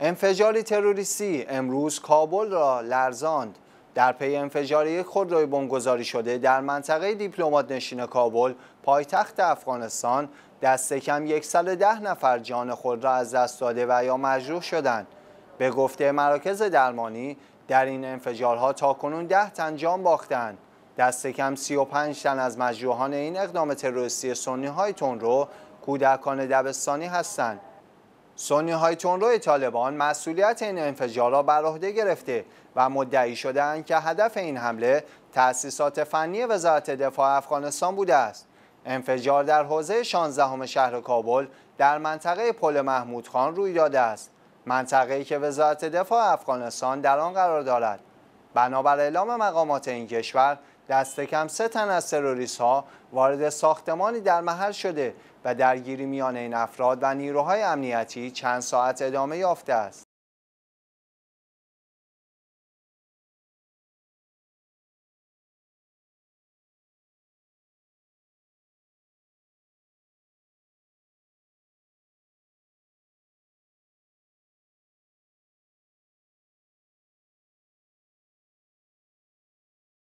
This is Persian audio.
انفجاری تروریستی امروز کابل را لرزاند در پی انفجار یک خودروی بمبگذاری شده در منطقه دیپلمات نشین کابل پایتخت افغانستان دست کم یک ده نفر جان خود را از دست داده و یا مجروح شدند به گفته مراکز درمانی در این انفجارها تاکنون ده تن جان باختند دست کم 35 تن از مجروحان این اقدام تروریستی سنی های تون رو کودکان دبستانی هستند سونی های تونروی طالبان مسئولیت این انفجار را بر عهده گرفته و مدعی شدهاند که هدف این حمله تأسیسات فنی وزارت دفاع افغانستان بوده است. انفجار در حوزه 16 شهر کابل در منطقه پل محمود خان روی داده است. منطقه‌ای که وزارت دفاع افغانستان در آن قرار دارد. بنابر اعلام مقامات این کشور دست کم سه تن از تروریست ها وارد ساختمانی در محل شده و درگیری میان این افراد و نیروهای امنیتی چند ساعت ادامه یافته است.